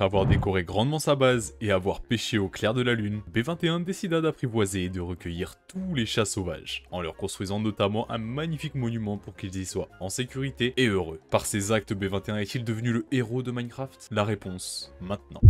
Après avoir décoré grandement sa base et avoir pêché au clair de la lune, B21 décida d'apprivoiser et de recueillir tous les chats sauvages, en leur construisant notamment un magnifique monument pour qu'ils y soient en sécurité et heureux. Par ces actes, B21 est-il devenu le héros de Minecraft La réponse, maintenant.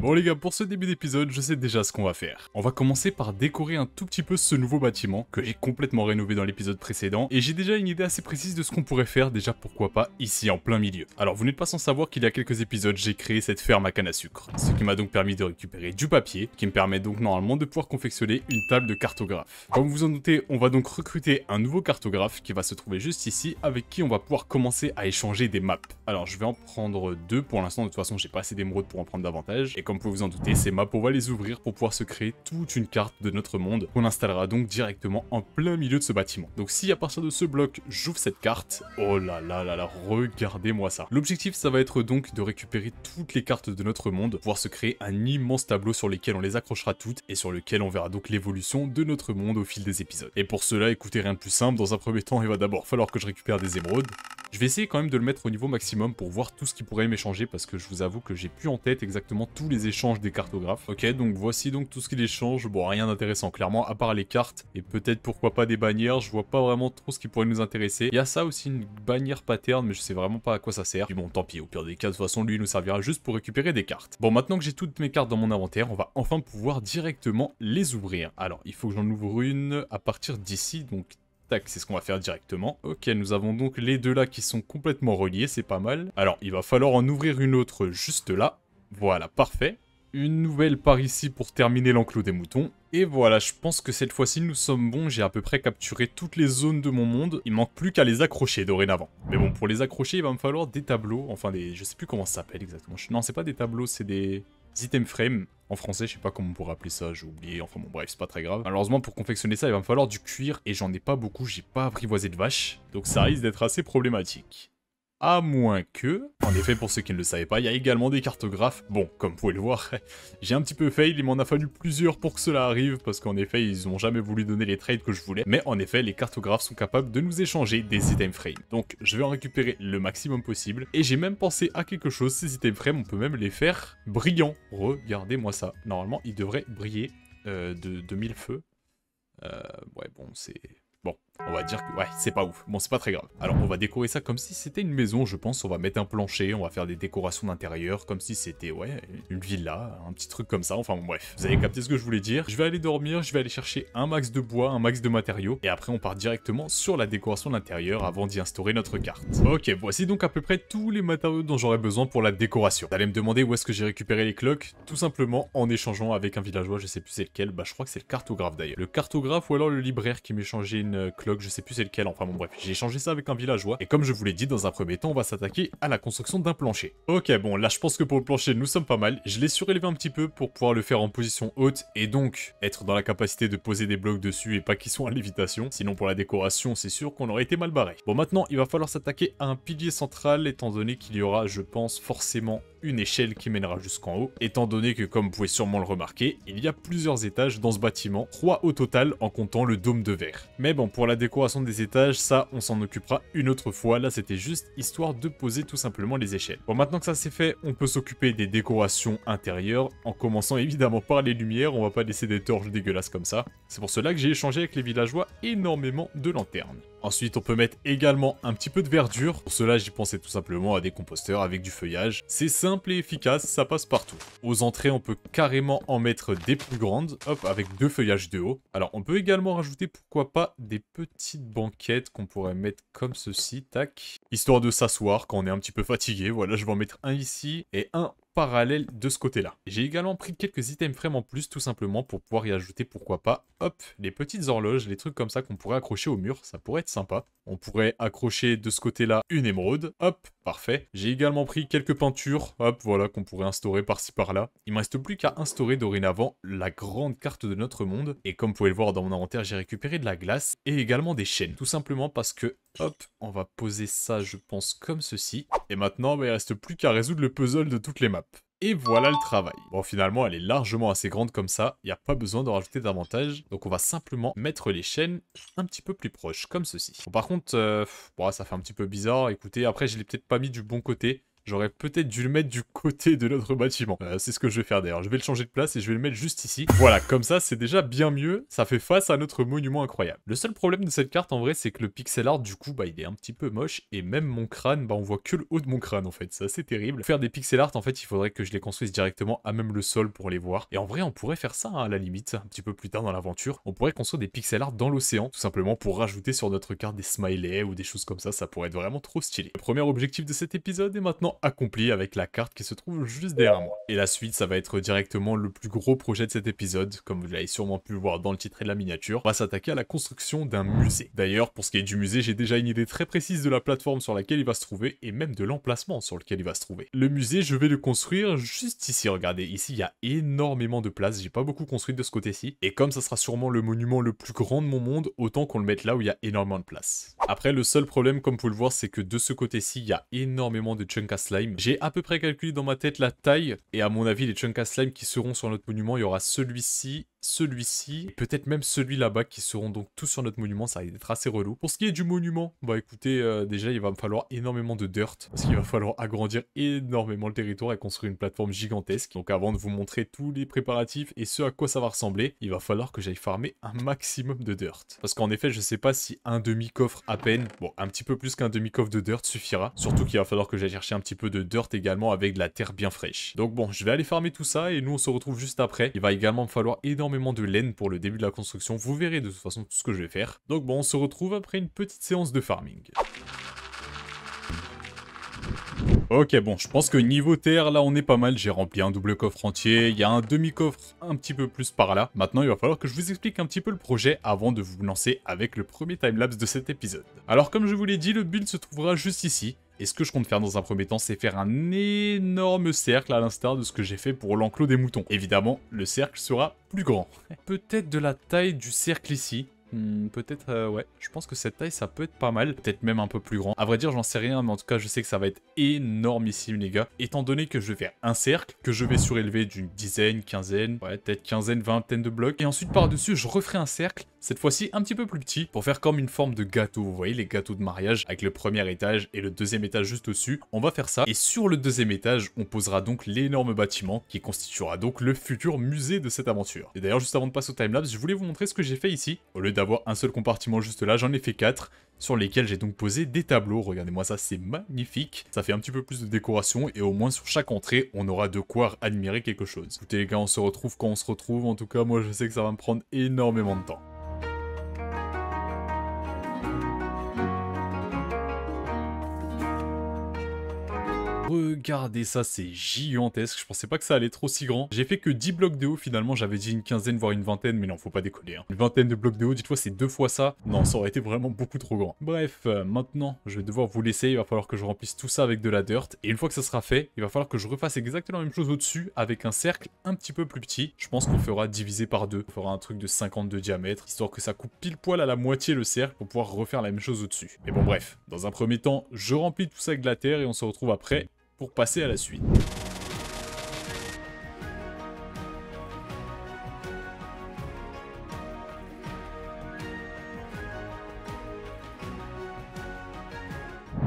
Bon les gars, pour ce début d'épisode, je sais déjà ce qu'on va faire. On va commencer par décorer un tout petit peu ce nouveau bâtiment que j'ai complètement rénové dans l'épisode précédent et j'ai déjà une idée assez précise de ce qu'on pourrait faire déjà pourquoi pas ici en plein milieu. Alors vous n'êtes pas sans savoir qu'il y a quelques épisodes, j'ai créé cette ferme à canne à sucre, ce qui m'a donc permis de récupérer du papier qui me permet donc normalement de pouvoir confectionner une table de cartographe. Comme vous en doutez, on va donc recruter un nouveau cartographe qui va se trouver juste ici avec qui on va pouvoir commencer à échanger des maps. Alors je vais en prendre deux pour l'instant, de toute façon j'ai pas assez d'émeraudes pour en prendre davantage et comme vous vous en doutez, ces maps, on va les ouvrir pour pouvoir se créer toute une carte de notre monde, qu'on installera donc directement en plein milieu de ce bâtiment. Donc si à partir de ce bloc, j'ouvre cette carte, oh là là là là, regardez-moi ça. L'objectif, ça va être donc de récupérer toutes les cartes de notre monde, pouvoir se créer un immense tableau sur lesquels on les accrochera toutes, et sur lequel on verra donc l'évolution de notre monde au fil des épisodes. Et pour cela, écoutez, rien de plus simple, dans un premier temps, il va d'abord falloir que je récupère des émeraudes, je vais essayer quand même de le mettre au niveau maximum pour voir tout ce qui pourrait m'échanger parce que je vous avoue que j'ai plus en tête exactement tout les échanges des cartographes. Ok, donc voici donc tout ce qu'il échange. Bon, rien d'intéressant, clairement, à part les cartes et peut-être pourquoi pas des bannières. Je vois pas vraiment trop ce qui pourrait nous intéresser. Il y a ça aussi, une bannière pattern, mais je sais vraiment pas à quoi ça sert. Puis bon, tant pis, au pire des cas, de toute façon, lui, il nous servira juste pour récupérer des cartes. Bon, maintenant que j'ai toutes mes cartes dans mon inventaire, on va enfin pouvoir directement les ouvrir. Alors, il faut que j'en ouvre une à partir d'ici, donc tac c'est ce qu'on va faire directement. Ok, nous avons donc les deux là qui sont complètement reliés, c'est pas mal. Alors, il va falloir en ouvrir une autre juste là. Voilà, parfait. Une nouvelle par ici pour terminer l'enclos des moutons. Et voilà, je pense que cette fois-ci nous sommes bons, j'ai à peu près capturé toutes les zones de mon monde, il manque plus qu'à les accrocher dorénavant. Mais bon, pour les accrocher, il va me falloir des tableaux, enfin des... je sais plus comment ça s'appelle exactement. Non, c'est pas des tableaux, c'est des item frames. En français, je sais pas comment on pourrait appeler ça, j'ai oublié, enfin bon bref, c'est pas très grave. Malheureusement, pour confectionner ça, il va me falloir du cuir, et j'en ai pas beaucoup, j'ai pas apprivoisé de vache, donc ça risque d'être assez problématique à moins que... En effet, pour ceux qui ne le savaient pas, il y a également des cartographes. Bon, comme vous pouvez le voir, j'ai un petit peu fail, il m'en a fallu plusieurs pour que cela arrive, parce qu'en effet, ils n'ont jamais voulu donner les trades que je voulais. Mais en effet, les cartographes sont capables de nous échanger des item frames. Donc, je vais en récupérer le maximum possible. Et j'ai même pensé à quelque chose, ces item frames, on peut même les faire brillants. Regardez-moi ça. Normalement, ils devraient briller euh, de, mille feux. Euh, ouais, bon, c'est... Bon, on va dire que, ouais, c'est pas ouf. Bon, c'est pas très grave. Alors, on va décorer ça comme si c'était une maison, je pense. On va mettre un plancher, on va faire des décorations d'intérieur, comme si c'était, ouais, une villa, un petit truc comme ça. Enfin, bref. Vous avez capté ce que je voulais dire. Je vais aller dormir, je vais aller chercher un max de bois, un max de matériaux, et après, on part directement sur la décoration d'intérieur avant d'y instaurer notre carte. Ok, voici donc à peu près tous les matériaux dont j'aurais besoin pour la décoration. Vous allez me demander où est-ce que j'ai récupéré les cloques Tout simplement en échangeant avec un villageois, je sais plus c'est lequel. Bah, je crois que c'est le cartographe d'ailleurs. Le cartographe ou alors le libraire qui changé une euh, je sais plus c'est lequel, enfin bon bref, j'ai changé ça avec un villageois, et comme je vous l'ai dit, dans un premier temps, on va s'attaquer à la construction d'un plancher. Ok, bon, là je pense que pour le plancher, nous sommes pas mal, je l'ai surélevé un petit peu pour pouvoir le faire en position haute, et donc être dans la capacité de poser des blocs dessus et pas qu'ils soient à lévitation, sinon pour la décoration, c'est sûr qu'on aurait été mal barré. Bon, maintenant, il va falloir s'attaquer à un pilier central, étant donné qu'il y aura, je pense, forcément une échelle qui mènera jusqu'en haut, étant donné que comme vous pouvez sûrement le remarquer, il y a plusieurs étages dans ce bâtiment, trois au total en comptant le dôme de verre. Mais bon, pour la décoration des étages, ça on s'en occupera une autre fois, là c'était juste histoire de poser tout simplement les échelles. Bon maintenant que ça c'est fait, on peut s'occuper des décorations intérieures, en commençant évidemment par les lumières, on va pas laisser des torches dégueulasses comme ça. C'est pour cela que j'ai échangé avec les villageois énormément de lanternes. Ensuite, on peut mettre également un petit peu de verdure. Pour cela, j'y pensais tout simplement à des composteurs avec du feuillage. C'est simple et efficace, ça passe partout. Aux entrées, on peut carrément en mettre des plus grandes, hop, avec deux feuillages de haut. Alors, on peut également rajouter, pourquoi pas, des petites banquettes qu'on pourrait mettre comme ceci, tac. Histoire de s'asseoir quand on est un petit peu fatigué. Voilà, je vais en mettre un ici et un parallèle de ce côté-là. J'ai également pris quelques items vraiment en plus, tout simplement pour pouvoir y ajouter, pourquoi pas, hop, les petites horloges, les trucs comme ça qu'on pourrait accrocher au mur, ça pourrait être sympa. On pourrait accrocher de ce côté-là une émeraude, hop, Parfait. J'ai également pris quelques peintures, hop, voilà, qu'on pourrait instaurer par-ci par-là. Il me reste plus qu'à instaurer dorénavant la grande carte de notre monde. Et comme vous pouvez le voir dans mon inventaire, j'ai récupéré de la glace et également des chaînes. Tout simplement parce que, hop, on va poser ça, je pense, comme ceci. Et maintenant, bah, il ne reste plus qu'à résoudre le puzzle de toutes les maps. Et voilà le travail. Bon, finalement, elle est largement assez grande comme ça. Il n'y a pas besoin d'en rajouter davantage. Donc, on va simplement mettre les chaînes un petit peu plus proches, comme ceci. par contre, euh, ça fait un petit peu bizarre. Écoutez, après, je l'ai peut-être pas mis du bon côté. J'aurais peut-être dû le mettre du côté de notre bâtiment. Euh, c'est ce que je vais faire d'ailleurs. Je vais le changer de place et je vais le mettre juste ici. Voilà, comme ça, c'est déjà bien mieux. Ça fait face à notre monument incroyable. Le seul problème de cette carte, en vrai, c'est que le pixel art, du coup, bah, il est un petit peu moche. Et même mon crâne, bah, on voit que le haut de mon crâne, en fait. Ça C'est terrible. faire des pixel art, en fait, il faudrait que je les construise directement à même le sol pour les voir. Et en vrai, on pourrait faire ça, hein, à la limite, un petit peu plus tard dans l'aventure. On pourrait construire des pixel art dans l'océan, tout simplement pour rajouter sur notre carte des smileys ou des choses comme ça. Ça pourrait être vraiment trop stylé. Le premier objectif de cet épisode est maintenant accompli avec la carte qui se trouve juste derrière moi. Et la suite, ça va être directement le plus gros projet de cet épisode, comme vous l'avez sûrement pu le voir dans le titre et la miniature, on va s'attaquer à la construction d'un musée. D'ailleurs, pour ce qui est du musée, j'ai déjà une idée très précise de la plateforme sur laquelle il va se trouver, et même de l'emplacement sur lequel il va se trouver. Le musée, je vais le construire juste ici, regardez, ici il y a énormément de place, j'ai pas beaucoup construit de ce côté-ci, et comme ça sera sûrement le monument le plus grand de mon monde, autant qu'on le mette là où il y a énormément de place. Après, le seul problème, comme vous le voir, c'est que de ce côté-ci, il y a énormément de chunks slime. J'ai à peu près calculé dans ma tête la taille, et à mon avis, les chunks à slime qui seront sur notre monument, il y aura celui-ci, celui-ci, peut-être même celui là-bas, qui seront donc tous sur notre monument, ça va être assez relou. Pour ce qui est du monument, bah écoutez, euh, déjà il va me falloir énormément de dirt, parce qu'il va falloir agrandir énormément le territoire et construire une plateforme gigantesque. Donc avant de vous montrer tous les préparatifs et ce à quoi ça va ressembler, il va falloir que j'aille farmer un maximum de dirt. Parce qu'en effet, je sais pas si un demi-coffre à peine, bon un petit peu plus qu'un demi-coffre de dirt suffira, surtout qu'il va falloir que j'aille chercher un petit peu de dirt également avec de la terre bien fraîche. Donc bon, je vais aller farmer tout ça et nous on se retrouve juste après. Il va également me falloir énormément de laine pour le début de la construction, vous verrez de toute façon tout ce que je vais faire. Donc bon, on se retrouve après une petite séance de farming. Ok, bon, je pense que niveau terre là, on est pas mal. J'ai rempli un double coffre entier. Il y a un demi-coffre un petit peu plus par là. Maintenant, il va falloir que je vous explique un petit peu le projet avant de vous lancer avec le premier timelapse de cet épisode. Alors, comme je vous l'ai dit, le build se trouvera juste ici. Et ce que je compte faire dans un premier temps, c'est faire un énorme cercle à l'instar de ce que j'ai fait pour l'enclos des moutons. Évidemment, le cercle sera plus grand. Peut-être de la taille du cercle ici, Hmm, peut-être, euh, ouais. Je pense que cette taille, ça peut être pas mal. Peut-être même un peu plus grand. À vrai dire, j'en sais rien, mais en tout cas, je sais que ça va être énormissime, les gars. Étant donné que je vais faire un cercle, que je vais surélever d'une dizaine, quinzaine, ouais, peut-être quinzaine, vingtaine de blocs. Et ensuite, par-dessus, je referai un cercle cette fois-ci un petit peu plus petit, pour faire comme une forme de gâteau. Vous voyez les gâteaux de mariage avec le premier étage et le deuxième étage juste au-dessus. On va faire ça et sur le deuxième étage, on posera donc l'énorme bâtiment qui constituera donc le futur musée de cette aventure. Et d'ailleurs, juste avant de passer au timelapse, je voulais vous montrer ce que j'ai fait ici. Au lieu d'avoir un seul compartiment juste là, j'en ai fait quatre sur lesquels j'ai donc posé des tableaux. Regardez-moi ça, c'est magnifique. Ça fait un petit peu plus de décoration et au moins sur chaque entrée, on aura de quoi admirer quelque chose. Écoutez les gars, on se retrouve quand on se retrouve. En tout cas, moi je sais que ça va me prendre énormément de temps. heureux Regardez ça, c'est gigantesque. Je pensais pas que ça allait être aussi grand. J'ai fait que 10 blocs de haut finalement. J'avais dit une quinzaine, voire une vingtaine. Mais non, faut pas décoller. Hein. Une vingtaine de blocs de haut, dites-moi, c'est deux fois ça. Non, ça aurait été vraiment beaucoup trop grand. Bref, euh, maintenant, je vais devoir vous laisser. Il va falloir que je remplisse tout ça avec de la dirt. Et une fois que ça sera fait, il va falloir que je refasse exactement la même chose au-dessus avec un cercle un petit peu plus petit. Je pense qu'on fera diviser par deux. On fera un truc de 50 de diamètre, histoire que ça coupe pile poil à la moitié le cercle pour pouvoir refaire la même chose au-dessus. Mais bon bref, dans un premier temps, je remplis tout ça avec de la terre et on se retrouve après pour passer à la suite.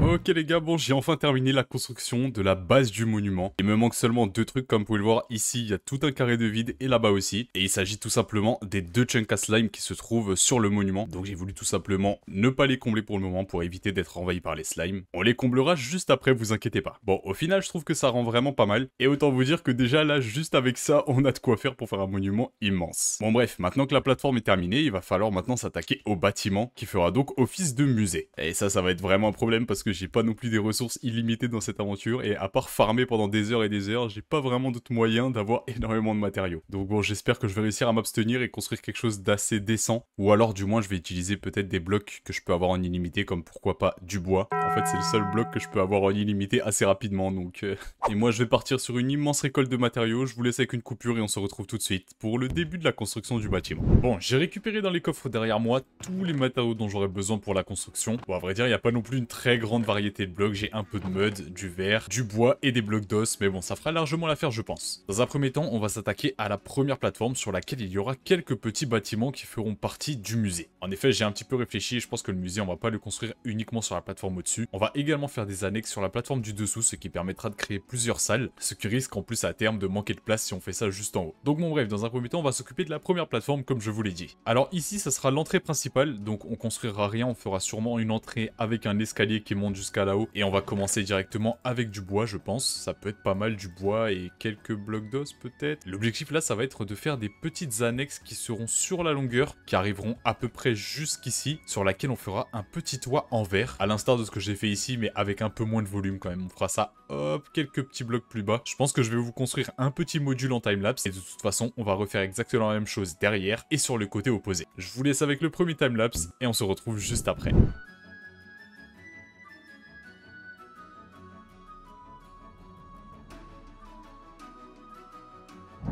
Ok les gars, bon j'ai enfin terminé la construction de la base du monument. Il me manque seulement deux trucs comme vous pouvez le voir. Ici il y a tout un carré de vide et là-bas aussi. Et il s'agit tout simplement des deux chunks à slime qui se trouvent sur le monument. Donc j'ai voulu tout simplement ne pas les combler pour le moment pour éviter d'être envahi par les slimes. On les comblera juste après, vous inquiétez pas. Bon au final je trouve que ça rend vraiment pas mal. Et autant vous dire que déjà là juste avec ça on a de quoi faire pour faire un monument immense. Bon bref, maintenant que la plateforme est terminée, il va falloir maintenant s'attaquer au bâtiment qui fera donc office de musée. Et ça ça va être vraiment un problème parce que j'ai pas non plus des ressources illimitées dans cette aventure, et à part farmer pendant des heures et des heures, j'ai pas vraiment d'autres moyens d'avoir énormément de matériaux. Donc bon, j'espère que je vais réussir à m'abstenir et construire quelque chose d'assez décent, ou alors du moins je vais utiliser peut-être des blocs que je peux avoir en illimité, comme pourquoi pas du bois fait, c'est le seul bloc que je peux avoir en illimité assez rapidement, donc... Euh. Et moi, je vais partir sur une immense récolte de matériaux, je vous laisse avec une coupure et on se retrouve tout de suite pour le début de la construction du bâtiment. Bon, j'ai récupéré dans les coffres derrière moi tous les matériaux dont j'aurais besoin pour la construction. Bon, à vrai dire, il n'y a pas non plus une très grande variété de blocs, j'ai un peu de mud, du verre, du bois et des blocs d'os, mais bon, ça fera largement l'affaire, je pense. Dans un premier temps, on va s'attaquer à la première plateforme sur laquelle il y aura quelques petits bâtiments qui feront partie du musée. En effet, j'ai un petit peu réfléchi je pense que le musée, on va pas le construire uniquement sur la plateforme au-dessus, on va également faire des annexes sur la plateforme du dessous, ce qui permettra de créer plusieurs salles, ce qui risque en plus à terme de manquer de place si on fait ça juste en haut. Donc bon bref, dans un premier temps, on va s'occuper de la première plateforme comme je vous l'ai dit. Alors ici, ça sera l'entrée principale, donc on construira rien, on fera sûrement une entrée avec un escalier qui monte jusqu'à là-haut, et on va commencer directement avec du bois, je pense. Ça peut être pas mal du bois et quelques blocs d'os peut-être. L'objectif là, ça va être de faire des petites annexes qui seront sur la longueur, qui arriveront à peu près jusqu'ici, sur laquelle on fera un petit toit en verre, à l'instar de ce que j'ai fait ici, mais avec un peu moins de volume quand même. On fera ça, hop, quelques petits blocs plus bas. Je pense que je vais vous construire un petit module en timelapse, et de toute façon, on va refaire exactement la même chose derrière et sur le côté opposé. Je vous laisse avec le premier timelapse, et on se retrouve juste après.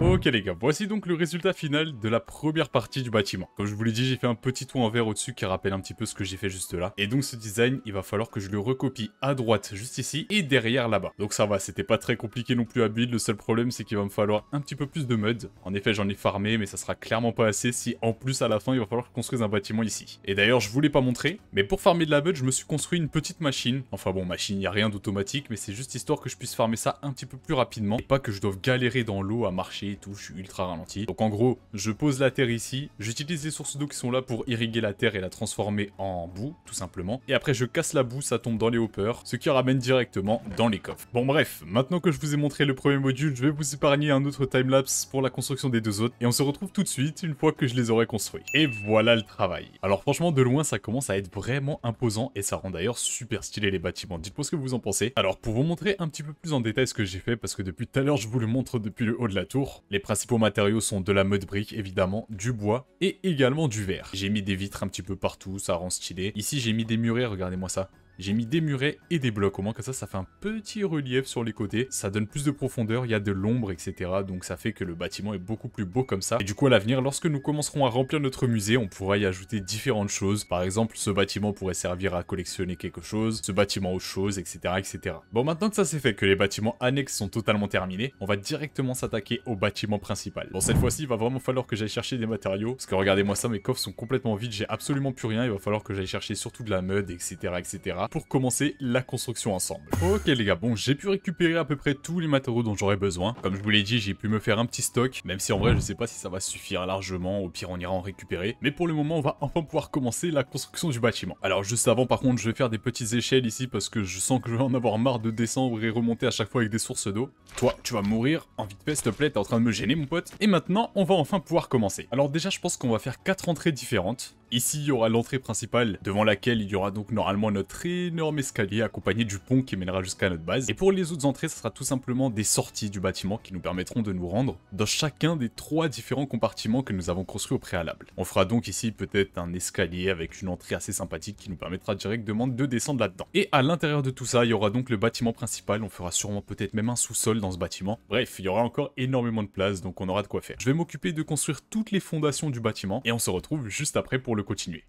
Ok les gars, voici donc le résultat final de la première partie du bâtiment. Comme je vous l'ai dit, j'ai fait un petit toit en vert au-dessus qui rappelle un petit peu ce que j'ai fait juste là. Et donc ce design, il va falloir que je le recopie à droite juste ici et derrière là-bas. Donc ça va, c'était pas très compliqué non plus à build. Le seul problème, c'est qu'il va me falloir un petit peu plus de mud. En effet, j'en ai farmé, mais ça sera clairement pas assez si en plus à la fin, il va falloir construire un bâtiment ici. Et d'ailleurs, je voulais pas montrer mais pour farmer de la mud, je me suis construit une petite machine. Enfin bon, machine, il a rien d'automatique, mais c'est juste histoire que je puisse farmer ça un petit peu plus rapidement et pas que je doive galérer dans l'eau à marcher touches ultra ralenti. Donc en gros, je pose la terre ici, j'utilise les sources d'eau qui sont là pour irriguer la terre et la transformer en boue, tout simplement. Et après je casse la boue, ça tombe dans les hoppers, ce qui ramène directement dans les coffres. Bon bref, maintenant que je vous ai montré le premier module, je vais vous épargner un autre timelapse pour la construction des deux autres, et on se retrouve tout de suite une fois que je les aurai construits. Et voilà le travail. Alors franchement, de loin, ça commence à être vraiment imposant, et ça rend d'ailleurs super stylé les bâtiments. Dites-moi ce que vous en pensez. Alors pour vous montrer un petit peu plus en détail ce que j'ai fait, parce que depuis tout à l'heure, je vous le montre depuis le haut de la tour, les principaux matériaux sont de la mud brique, évidemment, du bois et également du verre. J'ai mis des vitres un petit peu partout, ça rend stylé. Ici j'ai mis des murets, regardez-moi ça. J'ai mis des murets et des blocs, au moins comme ça, ça fait un petit relief sur les côtés. Ça donne plus de profondeur, il y a de l'ombre, etc. Donc ça fait que le bâtiment est beaucoup plus beau comme ça. Et du coup, à l'avenir, lorsque nous commencerons à remplir notre musée, on pourra y ajouter différentes choses. Par exemple, ce bâtiment pourrait servir à collectionner quelque chose, ce bâtiment autre chose, etc. etc. Bon, maintenant que ça c'est fait, que les bâtiments annexes sont totalement terminés, on va directement s'attaquer au bâtiment principal. Bon, cette fois-ci, il va vraiment falloir que j'aille chercher des matériaux, parce que regardez-moi ça, mes coffres sont complètement vides, j'ai absolument plus rien, il va falloir que j'aille chercher surtout de la mud, etc. etc pour commencer la construction ensemble. Ok les gars, bon j'ai pu récupérer à peu près tous les matériaux dont j'aurais besoin. Comme je vous l'ai dit, j'ai pu me faire un petit stock, même si en vrai je sais pas si ça va suffire largement, au pire on ira en récupérer. Mais pour le moment on va enfin pouvoir commencer la construction du bâtiment. Alors juste avant par contre je vais faire des petites échelles ici parce que je sens que je vais en avoir marre de descendre et remonter à chaque fois avec des sources d'eau. Toi tu vas mourir, en vite fait s'il te plaît, t'es en train de me gêner mon pote. Et maintenant on va enfin pouvoir commencer. Alors déjà je pense qu'on va faire quatre entrées différentes. Ici, il y aura l'entrée principale, devant laquelle il y aura donc normalement notre énorme escalier accompagné du pont qui mènera jusqu'à notre base. Et pour les autres entrées, ce sera tout simplement des sorties du bâtiment qui nous permettront de nous rendre dans chacun des trois différents compartiments que nous avons construits au préalable. On fera donc ici peut-être un escalier avec une entrée assez sympathique qui nous permettra directement de descendre là-dedans. Et à l'intérieur de tout ça, il y aura donc le bâtiment principal, on fera sûrement peut-être même un sous-sol dans ce bâtiment. Bref, il y aura encore énormément de place, donc on aura de quoi faire. Je vais m'occuper de construire toutes les fondations du bâtiment et on se retrouve juste après pour le continuer.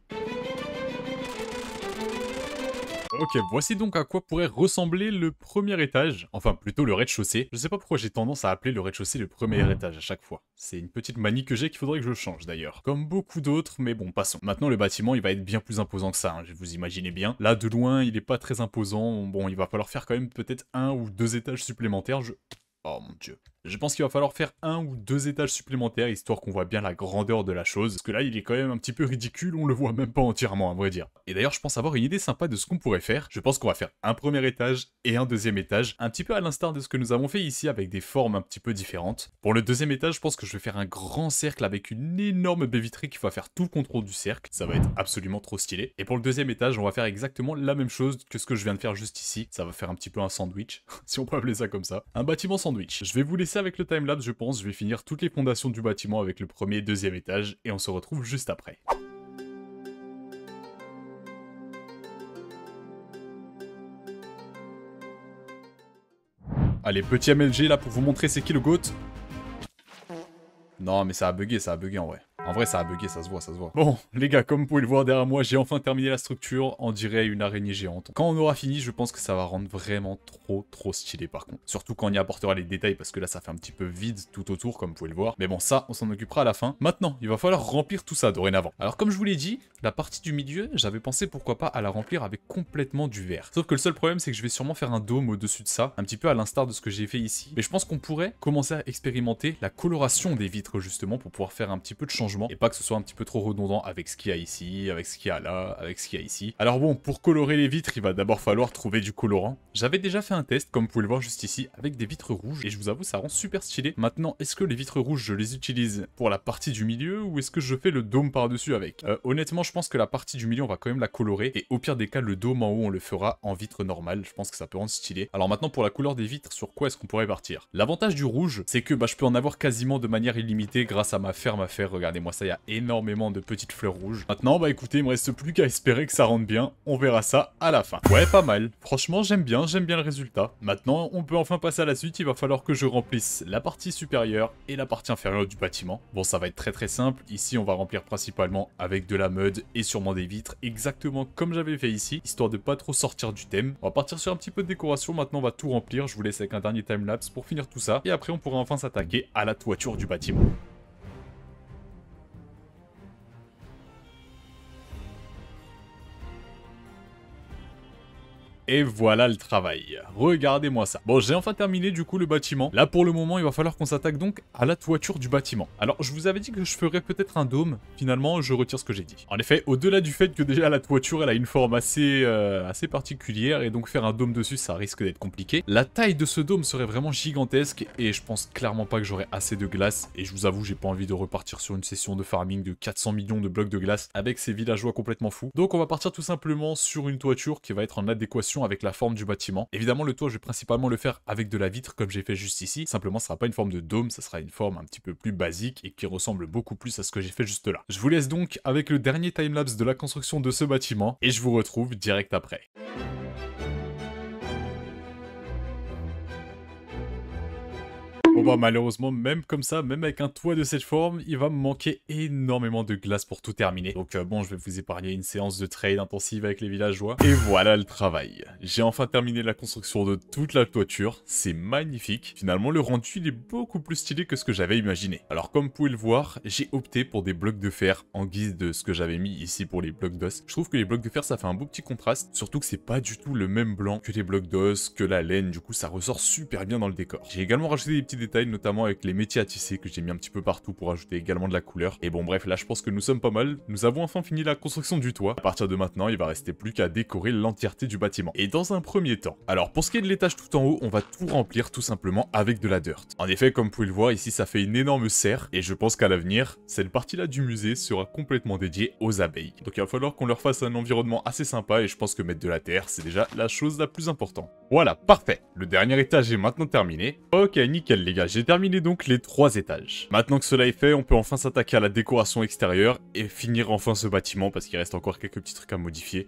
Ok, voici donc à quoi pourrait ressembler le premier étage, enfin plutôt le rez-de-chaussée. Je sais pas pourquoi j'ai tendance à appeler le rez-de-chaussée le premier ah. étage à chaque fois. C'est une petite manie que j'ai qu'il faudrait que je change d'ailleurs. Comme beaucoup d'autres, mais bon, passons. Maintenant le bâtiment, il va être bien plus imposant que ça, hein, vous imaginez bien. Là, de loin, il est pas très imposant, bon, il va falloir faire quand même peut-être un ou deux étages supplémentaires, je... Oh mon dieu. Je pense qu'il va falloir faire un ou deux étages supplémentaires, histoire qu'on voit bien la grandeur de la chose, parce que là, il est quand même un petit peu ridicule, on le voit même pas entièrement, à vrai dire. Et d'ailleurs, je pense avoir une idée sympa de ce qu'on pourrait faire. Je pense qu'on va faire un premier étage et un deuxième étage, un petit peu à l'instar de ce que nous avons fait ici, avec des formes un petit peu différentes. Pour le deuxième étage, je pense que je vais faire un grand cercle avec une énorme baie vitrée qui va faire tout le contrôle du cercle. Ça va être absolument trop stylé. Et pour le deuxième étage, on va faire exactement la même chose que ce que je viens de faire juste ici. Ça va faire un petit peu un sandwich, si on peut appeler ça comme ça. Un bâtiment sandwich. Je vais vous laisser avec le timelapse, je pense. Je vais finir toutes les fondations du bâtiment avec le premier et deuxième étage, et on se retrouve juste après. Allez, petit MLG là pour vous montrer c'est qui le GOAT. Non, mais ça a bugué, ça a bugué en vrai. En vrai, ça a bugué, ça se voit, ça se voit. Bon, les gars, comme vous pouvez le voir derrière moi, j'ai enfin terminé la structure. On dirait une araignée géante. Quand on aura fini, je pense que ça va rendre vraiment trop, trop stylé par contre. Surtout quand on y apportera les détails, parce que là, ça fait un petit peu vide tout autour, comme vous pouvez le voir. Mais bon, ça, on s'en occupera à la fin. Maintenant, il va falloir remplir tout ça dorénavant. Alors, comme je vous l'ai dit, la partie du milieu, j'avais pensé pourquoi pas à la remplir avec complètement du verre. Sauf que le seul problème, c'est que je vais sûrement faire un dôme au-dessus de ça, un petit peu à l'instar de ce que j'ai fait ici. Mais je pense qu'on pourrait commencer à expérimenter la coloration des vitres, justement, pour pouvoir faire un petit peu de changement et pas que ce soit un petit peu trop redondant avec ce qu'il y a ici, avec ce qu'il y a là, avec ce qu'il y a ici. Alors bon, pour colorer les vitres, il va d'abord falloir trouver du colorant. J'avais déjà fait un test, comme vous pouvez le voir juste ici, avec des vitres rouges et je vous avoue, ça rend super stylé. Maintenant, est-ce que les vitres rouges, je les utilise pour la partie du milieu ou est-ce que je fais le dôme par-dessus avec euh, Honnêtement, je pense que la partie du milieu, on va quand même la colorer et au pire des cas, le dôme en haut, on le fera en vitre normale. Je pense que ça peut rendre stylé. Alors maintenant, pour la couleur des vitres, sur quoi est-ce qu'on pourrait partir L'avantage du rouge, c'est que bah, je peux en avoir quasiment de manière illimitée grâce à ma ferme à faire. regardez moi ça, y a énormément de petites fleurs rouges. Maintenant, bah écoutez, il me reste plus qu'à espérer que ça rentre bien. On verra ça à la fin. Ouais, pas mal. Franchement, j'aime bien, j'aime bien le résultat. Maintenant, on peut enfin passer à la suite. Il va falloir que je remplisse la partie supérieure et la partie inférieure du bâtiment. Bon, ça va être très très simple. Ici, on va remplir principalement avec de la mud et sûrement des vitres, exactement comme j'avais fait ici, histoire de pas trop sortir du thème. On va partir sur un petit peu de décoration. Maintenant, on va tout remplir. Je vous laisse avec un dernier timelapse pour finir tout ça. Et après, on pourra enfin s'attaquer à la toiture du bâtiment. Et voilà le travail. Regardez-moi ça. Bon, j'ai enfin terminé du coup le bâtiment. Là, pour le moment, il va falloir qu'on s'attaque donc à la toiture du bâtiment. Alors, je vous avais dit que je ferais peut-être un dôme. Finalement, je retire ce que j'ai dit. En effet, au-delà du fait que déjà la toiture, elle a une forme assez, euh, assez particulière et donc faire un dôme dessus, ça risque d'être compliqué. La taille de ce dôme serait vraiment gigantesque et je pense clairement pas que j'aurai assez de glace. Et je vous avoue, j'ai pas envie de repartir sur une session de farming de 400 millions de blocs de glace avec ces villageois complètement fous. Donc, on va partir tout simplement sur une toiture qui va être en adéquation avec la forme du bâtiment. Évidemment, le toit, je vais principalement le faire avec de la vitre comme j'ai fait juste ici. Simplement, ce sera pas une forme de dôme, ça sera une forme un petit peu plus basique et qui ressemble beaucoup plus à ce que j'ai fait juste là. Je vous laisse donc avec le dernier timelapse de la construction de ce bâtiment et je vous retrouve direct après. Bah, malheureusement, même comme ça, même avec un toit de cette forme, il va me manquer énormément de glace pour tout terminer. Donc euh, bon, je vais vous épargner une séance de trade intensive avec les villageois. Et voilà le travail. J'ai enfin terminé la construction de toute la toiture. C'est magnifique. Finalement, le rendu, il est beaucoup plus stylé que ce que j'avais imaginé. Alors comme vous pouvez le voir, j'ai opté pour des blocs de fer en guise de ce que j'avais mis ici pour les blocs d'os. Je trouve que les blocs de fer, ça fait un beau petit contraste. Surtout que c'est pas du tout le même blanc que les blocs d'os, que la laine. Du coup, ça ressort super bien dans le décor. J'ai également rajouté des petits détails notamment avec les métiers à tisser que j'ai mis un petit peu partout pour ajouter également de la couleur. Et bon bref, là je pense que nous sommes pas mal. Nous avons enfin fini la construction du toit. À partir de maintenant, il va rester plus qu'à décorer l'entièreté du bâtiment. Et dans un premier temps. Alors pour ce qui est de l'étage tout en haut, on va tout remplir tout simplement avec de la dirt. En effet, comme vous pouvez le voir, ici ça fait une énorme serre. Et je pense qu'à l'avenir, cette partie-là du musée sera complètement dédiée aux abeilles. Donc il va falloir qu'on leur fasse un environnement assez sympa et je pense que mettre de la terre, c'est déjà la chose la plus importante. Voilà, parfait. Le dernier étage est maintenant terminé. Ok, nickel les gars j'ai terminé donc les trois étages. Maintenant que cela est fait, on peut enfin s'attaquer à la décoration extérieure et finir enfin ce bâtiment parce qu'il reste encore quelques petits trucs à modifier.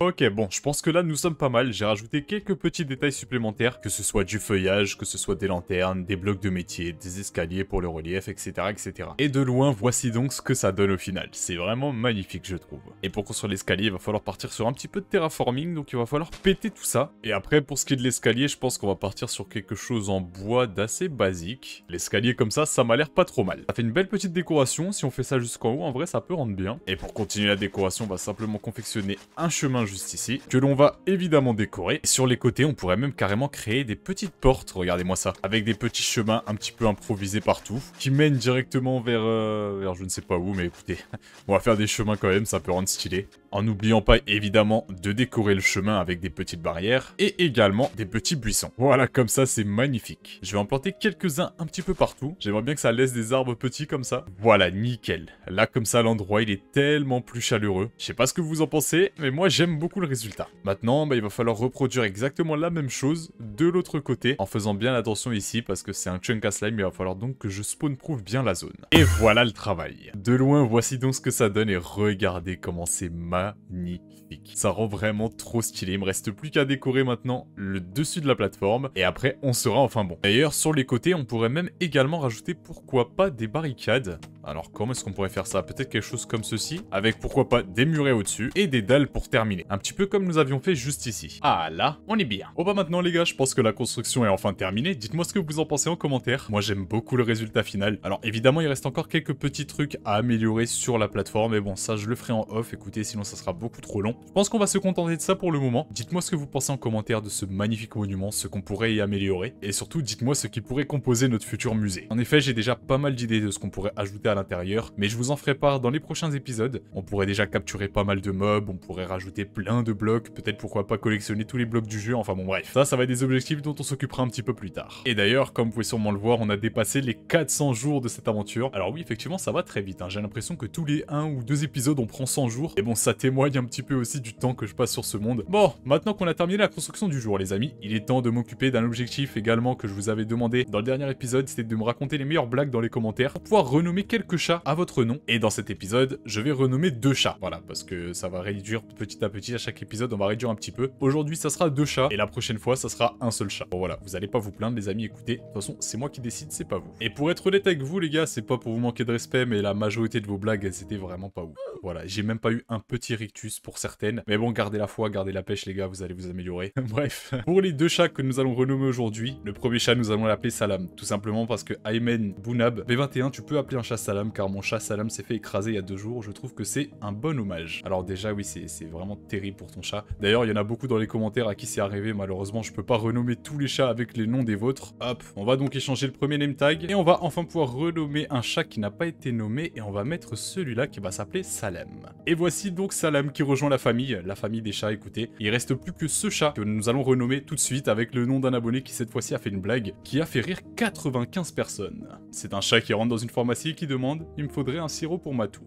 Ok, bon, je pense que là, nous sommes pas mal. J'ai rajouté quelques petits détails supplémentaires, que ce soit du feuillage, que ce soit des lanternes, des blocs de métier, des escaliers pour le relief, etc. etc. Et de loin, voici donc ce que ça donne au final. C'est vraiment magnifique, je trouve. Et pour construire l'escalier, il va falloir partir sur un petit peu de terraforming, donc il va falloir péter tout ça. Et après, pour ce qui est de l'escalier, je pense qu'on va partir sur quelque chose en bois d'assez basique. L'escalier comme ça, ça m'a l'air pas trop mal. Ça fait une belle petite décoration. Si on fait ça jusqu'en haut, en vrai, ça peut rendre bien. Et pour continuer la décoration, on va simplement confectionner un chemin juste ici, que l'on va évidemment décorer. sur les côtés, on pourrait même carrément créer des petites portes, regardez-moi ça, avec des petits chemins un petit peu improvisés partout, qui mènent directement vers, euh, vers je ne sais pas où, mais écoutez, on va faire des chemins quand même, ça peut rendre stylé en n'oubliant pas évidemment de décorer le chemin avec des petites barrières et également des petits buissons. Voilà, comme ça c'est magnifique. Je vais en planter quelques-uns un petit peu partout. J'aimerais bien que ça laisse des arbres petits comme ça. Voilà, nickel. Là, comme ça, l'endroit, il est tellement plus chaleureux. Je sais pas ce que vous en pensez, mais moi, j'aime beaucoup le résultat. Maintenant, bah, il va falloir reproduire exactement la même chose de l'autre côté, en faisant bien attention ici, parce que c'est un chunk à slime, il va falloir donc que je spawn prouve bien la zone. Et voilà le travail. De loin, voici donc ce que ça donne, et regardez comment c'est magnifique magnifique. Ça rend vraiment trop stylé. Il me reste plus qu'à décorer maintenant le dessus de la plateforme. Et après, on sera enfin bon. D'ailleurs, sur les côtés, on pourrait même également rajouter, pourquoi pas, des barricades. Alors comment est-ce qu'on pourrait faire ça Peut-être quelque chose comme ceci, avec pourquoi pas des murets au-dessus et des dalles pour terminer. Un petit peu comme nous avions fait juste ici. Ah là, on est bien. Bon bah maintenant les gars, je pense que la construction est enfin terminée. Dites-moi ce que vous en pensez en commentaire. Moi j'aime beaucoup le résultat final. Alors évidemment, il reste encore quelques petits trucs à améliorer sur la plateforme, mais bon, ça je le ferai en off. Écoutez, sinon ça sera beaucoup trop long. Je pense qu'on va se contenter de ça pour le moment. Dites-moi ce que vous pensez en commentaire de ce magnifique monument, ce qu'on pourrait y améliorer, et surtout dites-moi ce qui pourrait composer notre futur musée. En effet, j'ai déjà pas mal d'idées de ce qu'on pourrait ajouter à l'intérieur, mais je vous en ferai part dans les prochains épisodes. On pourrait déjà capturer pas mal de mobs, on pourrait rajouter plein de blocs, peut-être pourquoi pas collectionner tous les blocs du jeu, enfin bon bref. Ça, ça va être des objectifs dont on s'occupera un petit peu plus tard. Et d'ailleurs, comme vous pouvez sûrement le voir, on a dépassé les 400 jours de cette aventure. Alors oui, effectivement, ça va très vite, hein. j'ai l'impression que tous les 1 ou 2 épisodes, on prend 100 jours, et bon, ça témoigne un petit peu aussi du temps que je passe sur ce monde. Bon, maintenant qu'on a terminé la construction du jour, les amis, il est temps de m'occuper d'un objectif également que je vous avais demandé dans le dernier épisode, c'était de me raconter les meilleures blagues dans les commentaires pouvoir renommer quelques chats à votre nom. Et dans cet épisode, je vais renommer deux chats. Voilà, parce que ça va réduire petit à petit à chaque épisode, on va réduire un petit peu. Aujourd'hui, ça sera deux chats et la prochaine fois, ça sera un seul chat. Bon voilà, vous allez pas vous plaindre, les amis, écoutez, de toute façon, c'est moi qui décide, c'est pas vous. Et pour être honnête avec vous, les gars, c'est pas pour vous manquer de respect, mais la majorité de vos blagues, elles étaient vraiment pas ouf. Voilà, j'ai même pas eu un petit rictus pour certaines. Mais bon, gardez la foi, gardez la pêche, les gars, vous allez vous améliorer. Bref. Pour les deux chats que nous allons renommer aujourd'hui, le premier chat, nous allons l'appeler Salam. Tout simplement parce que Aymen Bounab, B21, tu peux appeler un chat Salam, car mon chat Salam s'est fait écraser il y a deux jours. Je trouve que c'est un bon hommage. Alors déjà, oui, c'est vraiment terrible pour ton chat. D'ailleurs, il y en a beaucoup dans les commentaires à qui c'est arrivé. Malheureusement, je peux pas renommer tous les chats avec les noms des vôtres. Hop, on va donc échanger le premier name tag. Et on va enfin pouvoir renommer un chat qui n'a pas été nommé. Et on va mettre celui-là qui va s'appeler Salam. Et voici donc Salam qui rejoint la famille, la famille des chats, écoutez. Il reste plus que ce chat que nous allons renommer tout de suite avec le nom d'un abonné qui cette fois-ci a fait une blague, qui a fait rire 95 personnes. C'est un chat qui rentre dans une pharmacie et qui demande « Il me faudrait un sirop pour ma toux ».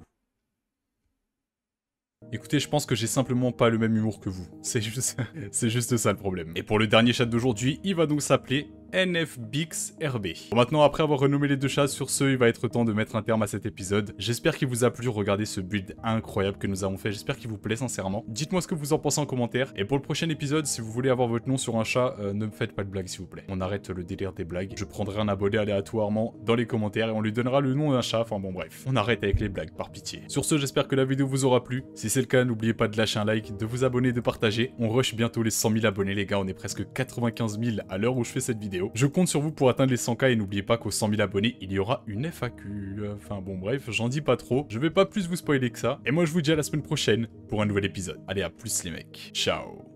Écoutez, je pense que j'ai simplement pas le même humour que vous. C'est juste, juste ça le problème. Et pour le dernier chat d'aujourd'hui, il va donc s'appeler NFBixRB. Bon, maintenant, après avoir renommé les deux chats, sur ce, il va être temps de mettre un terme à cet épisode. J'espère qu'il vous a plu, regardez ce build incroyable que nous avons fait, j'espère qu'il vous plaît sincèrement. Dites-moi ce que vous en pensez en commentaire, et pour le prochain épisode, si vous voulez avoir votre nom sur un chat, euh, ne me faites pas de blagues s'il vous plaît. On arrête le délire des blagues, je prendrai un abonné aléatoirement dans les commentaires et on lui donnera le nom d'un chat, enfin bon bref. On arrête avec les blagues, par pitié. Sur ce, j'espère que la vidéo vous aura plu. Si c'est le cas, n'oubliez pas de lâcher un like, de vous abonner, de partager. On rush bientôt les 100 000 abonnés les gars, on est presque 95 000 à l'heure où je fais cette vidéo. Je compte sur vous pour atteindre les 100k et n'oubliez pas qu'aux 100 000 abonnés, il y aura une FAQ. Enfin bon bref, j'en dis pas trop, je vais pas plus vous spoiler que ça. Et moi je vous dis à la semaine prochaine pour un nouvel épisode. Allez à plus les mecs, ciao